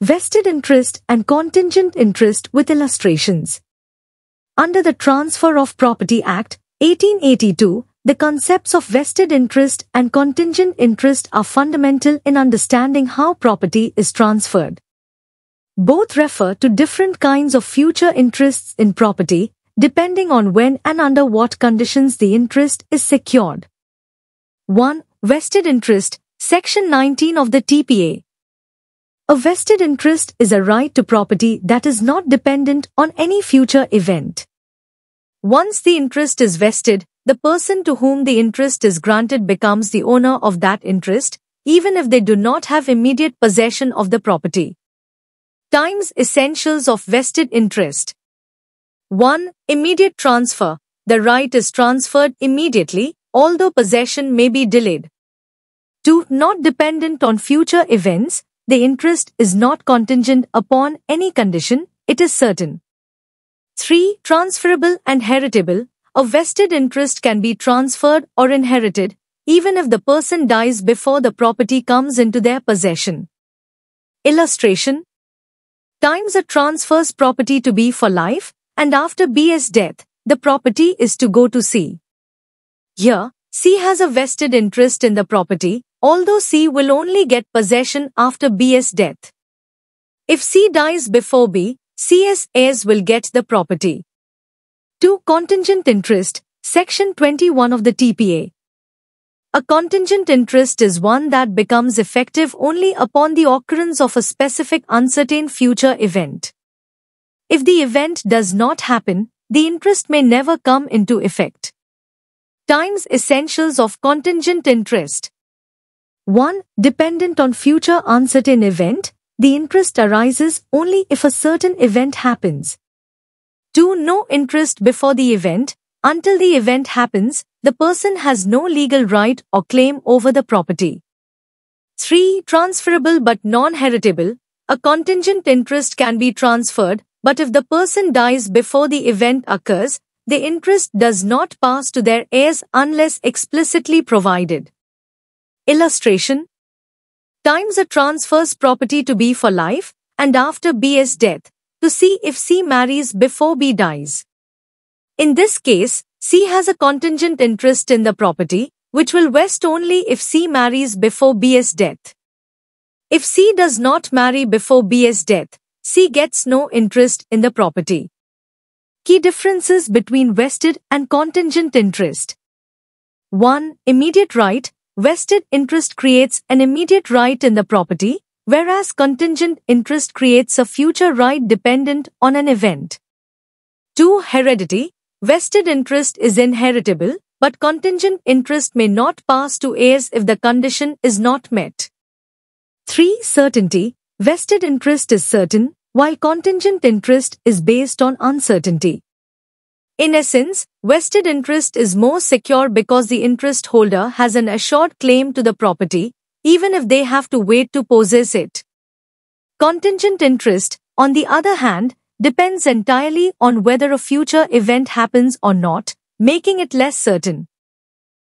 vested interest and contingent interest with illustrations. Under the Transfer of Property Act, 1882, the concepts of vested interest and contingent interest are fundamental in understanding how property is transferred. Both refer to different kinds of future interests in property, depending on when and under what conditions the interest is secured. 1. Vested interest, Section 19 of the TPA. A vested interest is a right to property that is not dependent on any future event. Once the interest is vested, the person to whom the interest is granted becomes the owner of that interest, even if they do not have immediate possession of the property. Times essentials of vested interest. 1. Immediate transfer. The right is transferred immediately, although possession may be delayed. 2. Not dependent on future events, the interest is not contingent upon any condition, it is certain. 3. Transferable and heritable. A vested interest can be transferred or inherited, even if the person dies before the property comes into their possession. Illustration Times a transfers property to B for life, and after B's death, the property is to go to C. Here, C has a vested interest in the property, although C will only get possession after B's death. If C dies before B, CS heirs will get the property. 2. Contingent interest, Section 21 of the TPA. A contingent interest is one that becomes effective only upon the occurrence of a specific uncertain future event. If the event does not happen, the interest may never come into effect. Times Essentials of Contingent Interest 1. Dependent on future uncertain event, the interest arises only if a certain event happens. 2. No interest before the event, until the event happens, the person has no legal right or claim over the property. 3. Transferable but non-heritable, a contingent interest can be transferred, but if the person dies before the event occurs, the interest does not pass to their heirs unless explicitly provided. Illustration Times A transfers property to B for life and after B's death to see if C marries before B dies. In this case, C has a contingent interest in the property, which will vest only if C marries before B's death. If C does not marry before B's death, C gets no interest in the property. Key differences between vested and contingent interest 1. Immediate right vested interest creates an immediate right in the property, whereas contingent interest creates a future right dependent on an event. 2. Heredity Vested interest is inheritable, but contingent interest may not pass to heirs if the condition is not met. 3. Certainty Vested interest is certain, while contingent interest is based on uncertainty. In essence, vested interest is more secure because the interest holder has an assured claim to the property, even if they have to wait to possess it. Contingent interest, on the other hand, depends entirely on whether a future event happens or not, making it less certain.